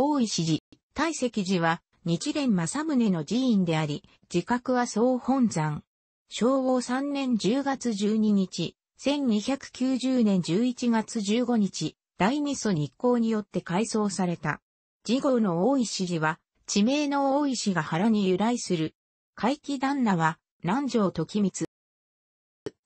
大石寺、大石寺は、日蓮正宗の寺院であり、自覚は総本山。昭和3年10月12日、1290年11月15日、第二祖日光によって改装された。次号の大石寺は、地名の大石が原に由来する。回帰。旦那は、南条時光。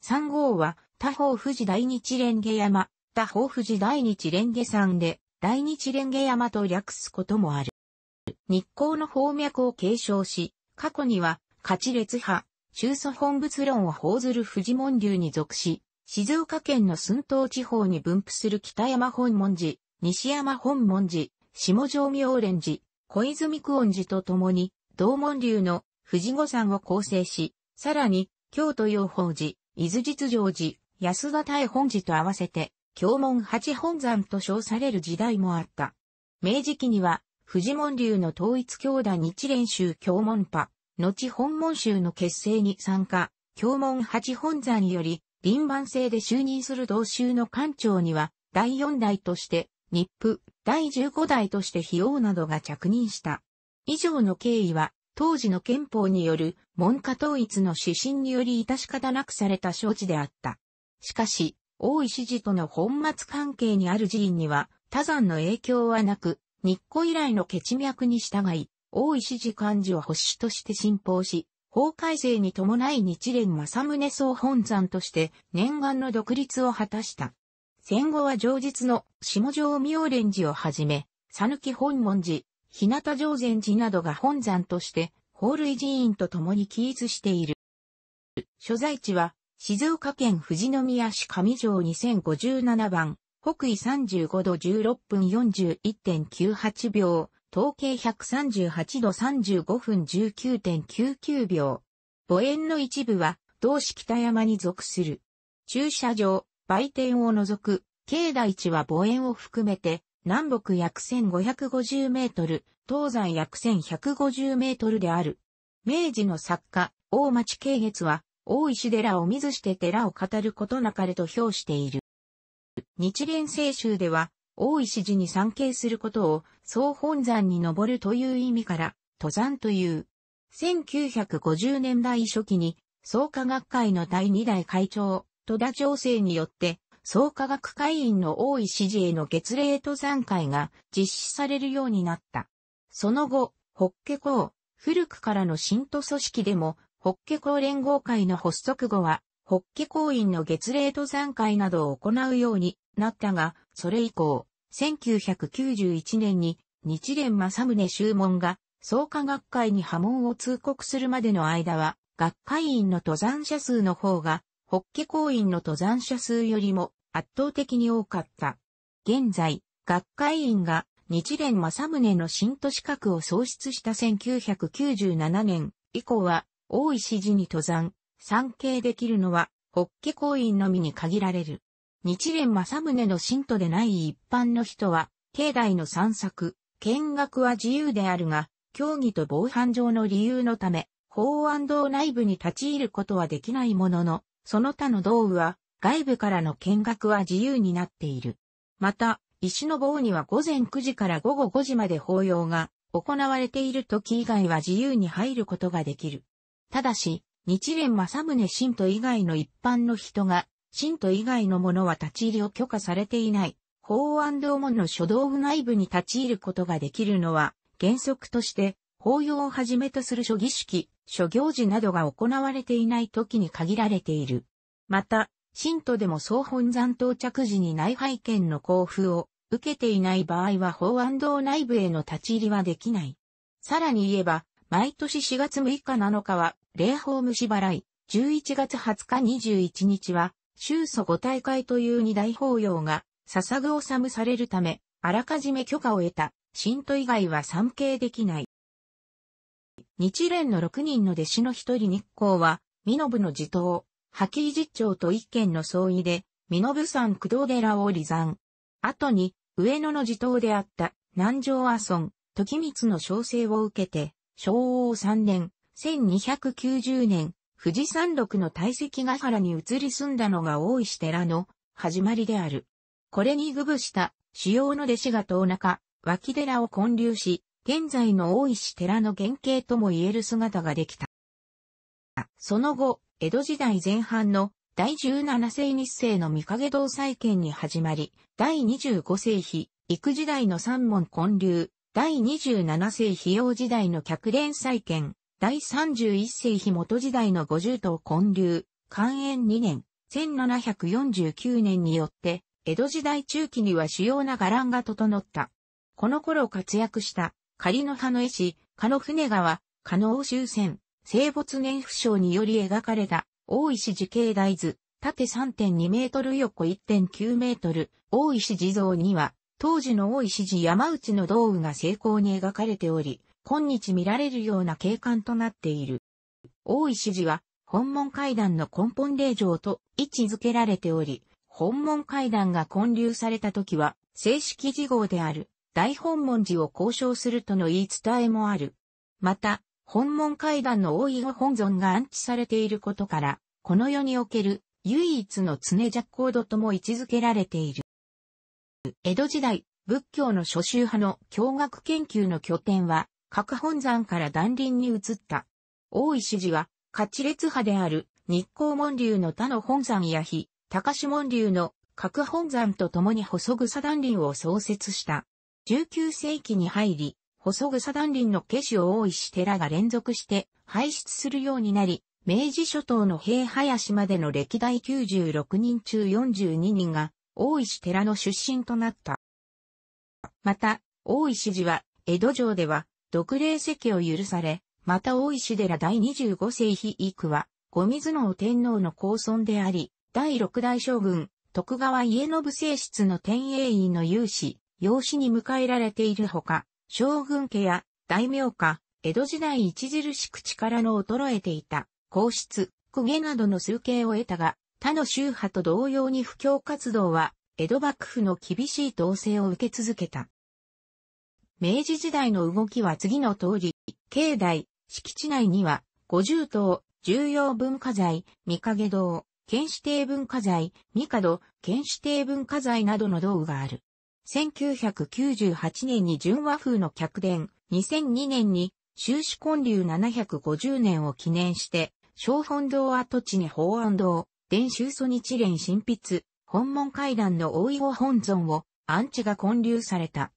三号は、他方富士大日蓮華山、他方富士大日蓮華山で、大日蓮華山と略すこともある。日光の方脈を継承し、過去には、勝列派、中祖本仏論を報ずる藤門流に属し、静岡県の寸東地方に分布する北山本門寺、西山本門寺、下城明蓮寺、小泉久音寺と共に、道門流の富士五山を構成し、さらに、京都養法寺、伊豆実城寺、安田大本寺と合わせて、京門八本山と称される時代もあった。明治期には、藤門流の統一教団日蓮宗教門派、後本門宗の結成に参加、教門八本山より、臨番制で就任する同州の官庁には、第四代として、日布、第十五代として費用などが着任した。以上の経緯は、当時の憲法による文化統一の指針により致し方なくされた承知であった。しかし、大石寺との本末関係にある寺院には、多山の影響はなく、日光以来の血脈に従い、大石寺漢字を保守として信奉し、法改正に伴い日蓮正宗総本山として念願の独立を果たした。戦後は上日の下条明蓮寺をはじめ、佐抜本門寺、日向上禅寺などが本山として、法類寺院と共に起立している。所在地は静岡県富士宮市上条2057番、北緯35度16分41.98秒、統計138度35分19.99秒。母園の一部は、同志北山に属する。駐車場、売店を除く、境内地は母園を含めて、南北約1550メートル、東西約1150メートルである。明治の作家、大町慶月は、大石寺を見ずして寺を語ることなかれと評している。日蓮聖宗では、大石寺に参詣することを、総本山に登るという意味から、登山という。1950年代初期に、創価学会の第2代会長、戸田情勢によって、創価学会員の大石寺への月例登山会が実施されるようになった。その後、法華公古くからの信徒組織でも、ホッケ港連合会の発足後は、ホッケ港院の月例登山会などを行うようになったが、それ以降、1991年に日蓮正宗宗門が創価学会に波紋を通告するまでの間は、学会員の登山者数の方が、ホッケ公員の登山者数よりも圧倒的に多かった。現在、学会員が日蓮正宗の新都資格を創出した1997年以降は、大石寺に登山、参詣できるのは、法華公院のみに限られる。日蓮正宗の信徒でない一般の人は、境内の散策、見学は自由であるが、教義と防犯上の理由のため、法安堂内部に立ち入ることはできないものの、その他の道具は、外部からの見学は自由になっている。また、石の棒には午前9時から午後5時まで法要が行われている時以外は自由に入ることができる。ただし、日蓮正宗信徒以外の一般の人が、信徒以外の者は立ち入りを許可されていない、法安道門の書道部内部に立ち入ることができるのは、原則として、法要をはじめとする諸儀式、諸行事などが行われていない時に限られている。また、信徒でも総本山到着時に内拝権の交付を受けていない場合は法安道内部への立ち入りはできない。さらに言えば、毎年4月6日7日は霊法無支払い、11月20日21日は、州祖五大会という二大法要が、捧ぐ納むされるため、あらかじめ許可を得た、信徒以外は参詣できない。日蓮の六人の弟子の一人日光は、身延の地頭、破棄実長と一軒の総意で、身延山駆動寺を離山。後に、上野の地頭であった、南城阿村、時光の小生を受けて、昭和三年、1290年、富士山麓の大石ヶ原に移り住んだのが大石寺の始まりである。これに具ぶした主要の弟子が遠中、脇寺を建立し、現在の大石寺の原型とも言える姿ができた。その後、江戸時代前半の第17世日世の三影堂再建に始まり、第25世紀、育時代の三門建立、第27世紀用時代の客連再建、第31世紀元時代の五十島建立、寛延2年、1749年によって、江戸時代中期には主要な伽藍が整った。この頃活躍した、仮の葉の絵師、蚊の船川、蚊の欧州船、生没年不詳により描かれた、大石樹形大図、縦3.2メートル横1.9メートル、大石地蔵には、当時の大石寺山内の道具が成功に描かれており、今日見られるような景観となっている。大石寺は、本門階段の根本霊場と位置づけられており、本門階段が建立された時は、正式事号である、大本門寺を交渉するとの言い伝えもある。また、本門階段の大井後本尊が安置されていることから、この世における唯一の常弱高度とも位置づけられている。江戸時代、仏教の諸宗派の教学研究の拠点は、各本山から断輪に移った。大石寺は、勝列派である日光門流の他の本山や日、高志門流の各本山と共に細草断輪を創設した。19世紀に入り、細草断輪の家主を大石寺が連続して排出するようになり、明治諸島の平林までの歴代96人中42人が大石寺の出身となった。また、大石寺は江戸城では独霊席を許され、また大石寺第25世紀以クは、五水能天皇の高孫であり、第六代将軍、徳川家信正室の天英院の有志、養子に迎えられているほか、将軍家や大名家、江戸時代著しく力の衰えていた、皇室、公家などの数形を得たが、他の宗派と同様に布教活動は、江戸幕府の厳しい統制を受け続けた。明治時代の動きは次の通り、境内、敷地内には、五重塔、重要文化財、三影堂、県指定文化財、三角、県指定文化財などの道具がある。1998年に純和風の客殿、2002年に修士建立750年を記念して、小本堂跡地に法案堂、伝修祖日蓮新筆、本門階段の大井後本尊を、安置が建立された。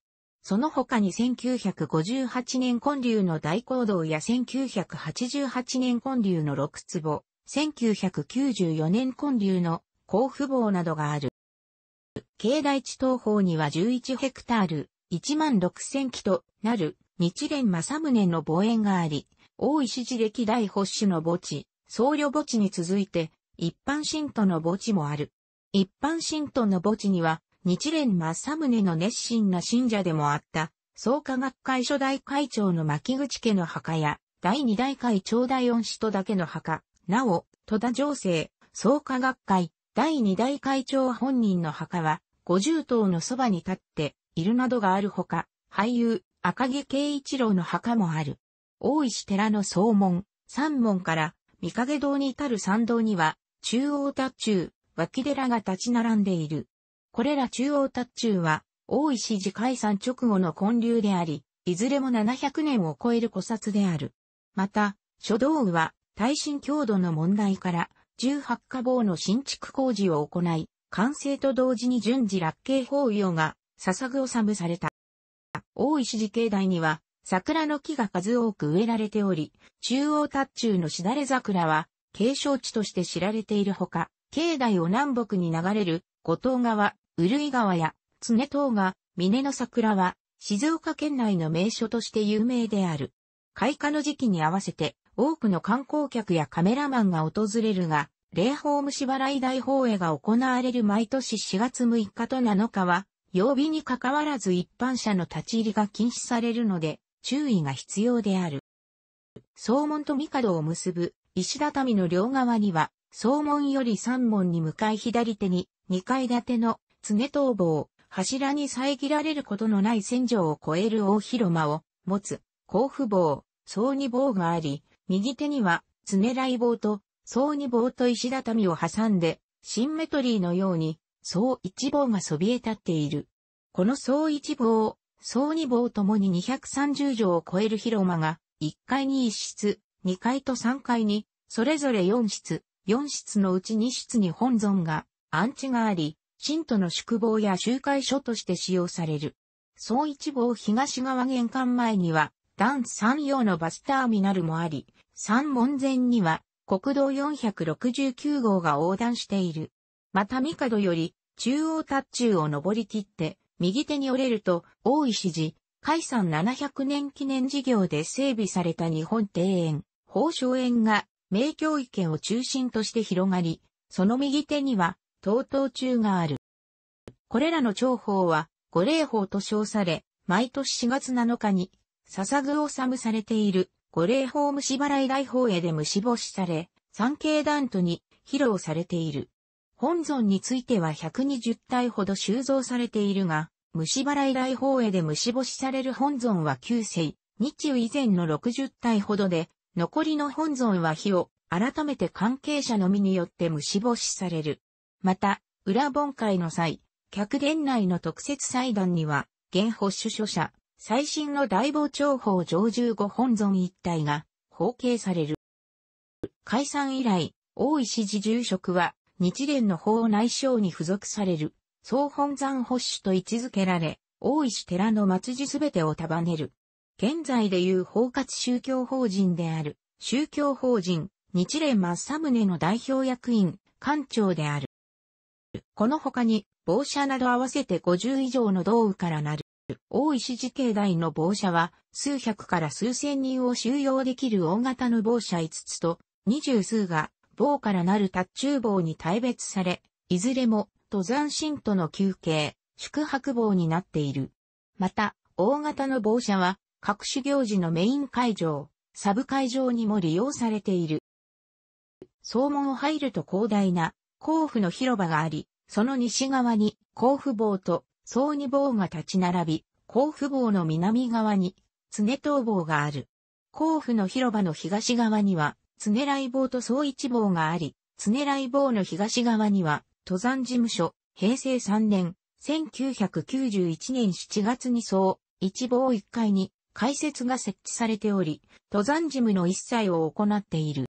その他に1958年建立の大講堂や1988年建立の六坪、1994年建立の甲府坊などがある。境内地東方には11ヘクタール、1万6千基となる日蓮正宗の墓園があり、大石寺歴代発守の墓地、僧侶墓地に続いて、一般信徒の墓地もある。一般信徒の墓地には、日蓮正宗の熱心な信者でもあった、創価学会初代会長の牧口家の墓や、第二代会長大恩師とだけの墓、なお、戸田情勢、創価学会、第二代会長本人の墓は、五十頭のそばに立っているなどがあるほか、俳優、赤毛慶一郎の墓もある。大石寺の総門、三門から、三影堂に至る参道には、中央達中、脇寺が立ち並んでいる。これら中央達中は、大石寺解散直後の建立であり、いずれも700年を超える古刹である。また、書道部は、耐震強度の問題から、18家房の新築工事を行い、完成と同時に順次落慶法要が、捧ぐ治された。大石寺境内には、桜の木が数多く植えられており、中央達中のしだれ桜は、継承地として知られているほか、境内を南北に流れる、五島川、うるい川や、常東が、峰の桜は、静岡県内の名所として有名である。開花の時期に合わせて、多くの観光客やカメラマンが訪れるが、霊法虫払い大放映が行われる毎年4月6日と7日は、曜日に関わらず一般者の立ち入りが禁止されるので、注意が必要である。総門と帝を結ぶ石畳の両側には、総門より三門に向かい左手に2階建ての常逃亡、柱に遮られることのない戦場を超える大広間を持つ、甲府棒、総二棒があり、右手には、常来棒と、総二棒と石畳を挟んで、シンメトリーのように、総一棒がそびえ立っている。この総一棒を、総二棒ともに230畳を超える広間が、1階に1室、2階と3階に、それぞれ4室、4室のうち2室に本尊が、安置があり、信徒の宿坊や集会所として使用される。総一坊東側玄関前には、ダンス山陽のバスターミナルもあり、3。門前には国道469号が横断している。また帝より中央達中を登り切って、右手に折れると、大石寺、海山700年記念事業で整備された日本庭園、宝生園が、名教池を中心として広がり、その右手には、東東中がある。これらの長法は、五霊法と称され、毎年4月7日に、笹具をむされている、五霊法虫払い大法へで虫干しされ、三景団とに披露されている。本尊については120体ほど収蔵されているが、虫払い大法へで虫干しされる本尊は9世、日中以前の60体ほどで、残りの本尊は火を、改めて関係者のみによって虫干しされる。また、裏本会の際、客殿内の特設祭壇には、現保守書者、最新の大傍聴法上十五本尊一体が、包茎される。解散以来、大石寺住職は、日蓮の法内省に付属される、総本山保守と位置づけられ、大石寺の末寺すべてを束ねる。現在でいう包括宗教法人である、宗教法人、日蓮正宗の代表役員、官庁である。この他に、棒車など合わせて50以上の道具からなる。大石寺境内の傍車は、数百から数千人を収容できる大型の棒車5つと、二十数が、棒からなる達中棒に大別され、いずれも、登山信徒の休憩、宿泊棒になっている。また、大型の棒車は、各種行事のメイン会場、サブ会場にも利用されている。総門を入ると広大な甲府の広場があり、その西側に甲府坊と総二坊が立ち並び、甲府坊の南側に常東坊がある。甲府の広場の東側には常来坊と総一坊があり、常来坊の東側には登山事務所、平成3年、1991年7月に総一坊1階に開設が設置されており、登山事務の一切を行っている。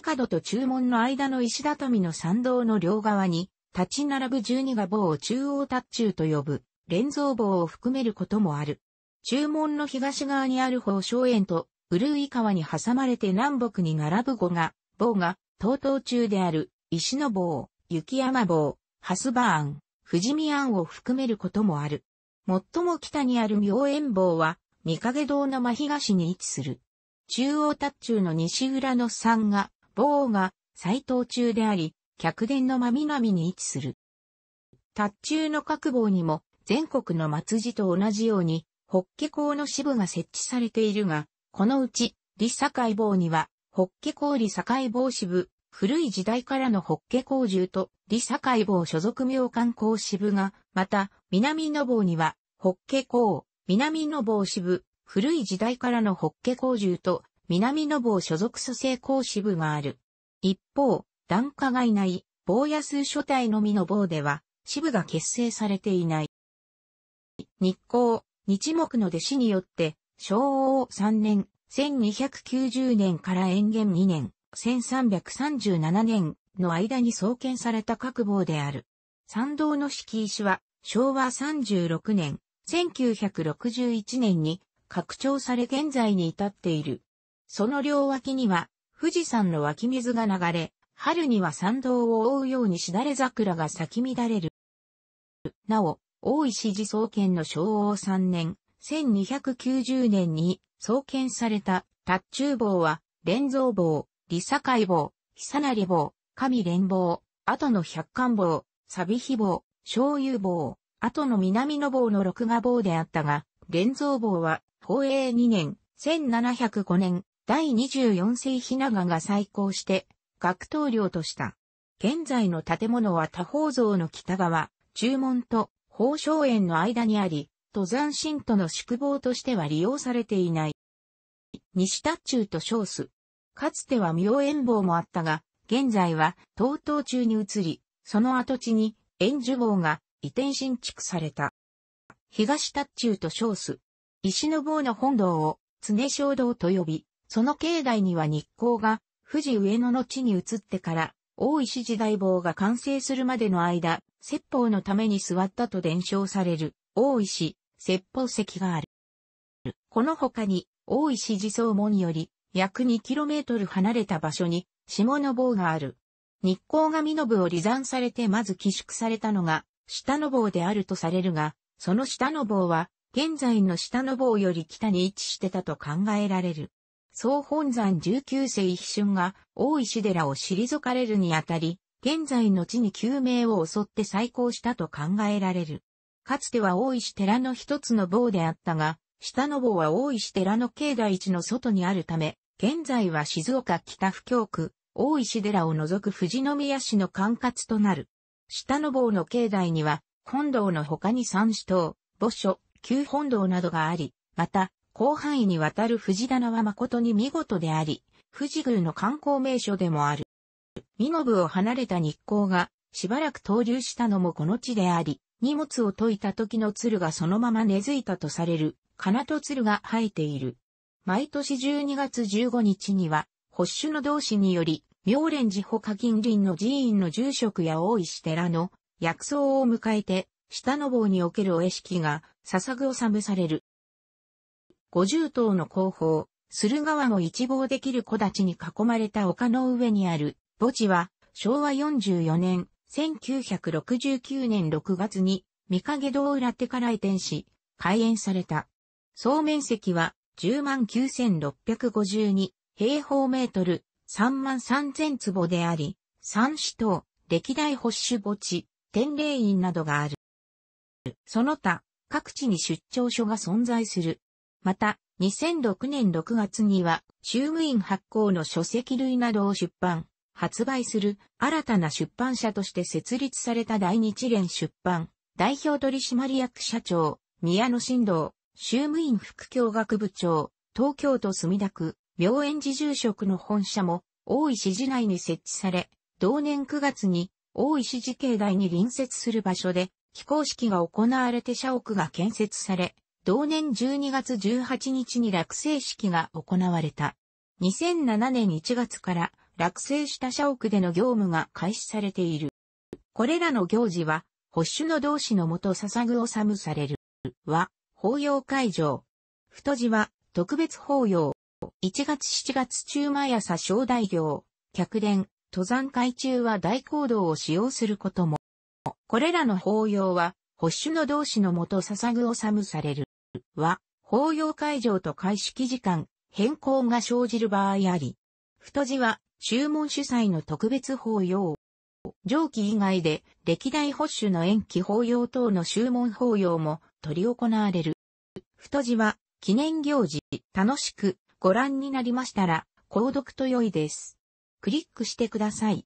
帝と中門の間の石畳の参道の両側に、立ち並ぶ12が棒を中央達中と呼ぶ、連造棒を含めることもある。中門の東側にある宝生園と、古ルイ川に挟まれて南北に並ぶ五が、棒が、東東中である、石の棒、雪山棒、ハスバーン、富士見庵を含めることもある。最も北にある妙円棒は、三影堂の真東に位置する。中央達中の西浦の三が、坊が斎藤中であり、客殿の真南に位置する。達中の各坊にも全国の末寺と同じように、北家校の支部が設置されているが、このうち、李堺坊には、北家校李堺坊支部、古い時代からの北家校住と李堺坊所属名観校支部が、また、南の坊には、北家校、南の坊支部、古い時代からの北家校住と南の坊所属蘇生公支部がある。一方、檀家がいない、坊野数所帯のみの坊では、支部が結成されていない。日光、日目の弟子によって、昭和3年、1290年から延元2年、1337年の間に創建された各坊である。参道の敷石は、昭和36年、1961年に拡張され現在に至っている。その両脇には富士山の湧き水が流れ、春には山道を覆うようにしだれ桜が咲き乱れる。なお、大石寺創建の昭和3年、1290年に創建された達中坊は、連蔵坊、理堺坊、久成坊、上連坊、後の百貫坊、サビヒ坊、醤油坊、後の南の坊の六画坊であったが、連蔵坊は、宝永2年、1705年、第24世ヒナが再興して、学頭領とした。現在の建物は多宝像の北側、中門と宝生園の間にあり、登山信徒の宿坊としては利用されていない。西達中とース。かつては妙円坊もあったが、現在は東東中に移り、その跡地に円樹坊が移転新築された。東達中とース石の坊の本堂を常正堂と呼び、その境内には日光が富士上野の地に移ってから、大石時代坊が完成するまでの間、説法のために座ったと伝承される、大石、説法石がある。この他に、大石寺僧門より、約 2km 離れた場所に、下の坊がある。日光神身延を離山されてまず寄宿されたのが、下の坊であるとされるが、その下の坊は、現在の下の坊より北に位置してたと考えられる。総本山19世一春が大石寺を退かれるにあたり、現在の地に救命を襲って再興したと考えられる。かつては大石寺の一つの坊であったが、下の坊は大石寺の境内地の外にあるため、現在は静岡北府京区、大石寺を除く富士宮市の管轄となる。下の坊の境内には、本堂の他に三支等、墓所、旧本堂などがあり、また、広範囲にわたる藤棚は誠に見事であり、富士宮の観光名所でもある。身延を離れた日光がしばらく投留したのもこの地であり、荷物を解いた時の鶴がそのまま根付いたとされる、金と鶴が生えている。毎年12月15日には、保守の同志により、妙蓮寺ほか近隣の寺院の住職や大石寺の薬草を迎えて、下の棒におけるお絵式が、捧ぐ納めされる。50頭の後方、駿河湾を一望できる小立に囲まれた丘の上にある墓地は、昭和44年、1969年6月に、三影堂裏手から移転し、開園された。総面積は109,652平方メートル、33,000坪であり、三種等、歴代保守墓地、天霊院などがある。その他、各地に出張所が存在する。また、2006年6月には、衆務院発行の書籍類などを出版、発売する新たな出版社として設立された大日連出版、代表取締役社長、宮野新道、衆務院副教学部長、東京都墨田区、病院寺住職の本社も、大石寺内に設置され、同年9月に、大石寺境内に隣接する場所で、非公式が行われて社屋が建設され、同年12月18日に落成式が行われた。2007年1月から落成した社屋での業務が開始されている。これらの行事は、保守の同志のもと捧ぐ治される。は、法要会場。太字は、特別法要。1月7月中毎朝小大行。客殿、登山会中は大講堂を使用することも。これらの法要は、保守の同志のもと捧ぐ治される。は、法要会場と開式時間、変更が生じる場合あり、太字は、注文主催の特別法要。上記以外で、歴代保守の延期法要等の注文法要も取り行われる。太字は、記念行事、楽しくご覧になりましたら、購読と良いです。クリックしてください。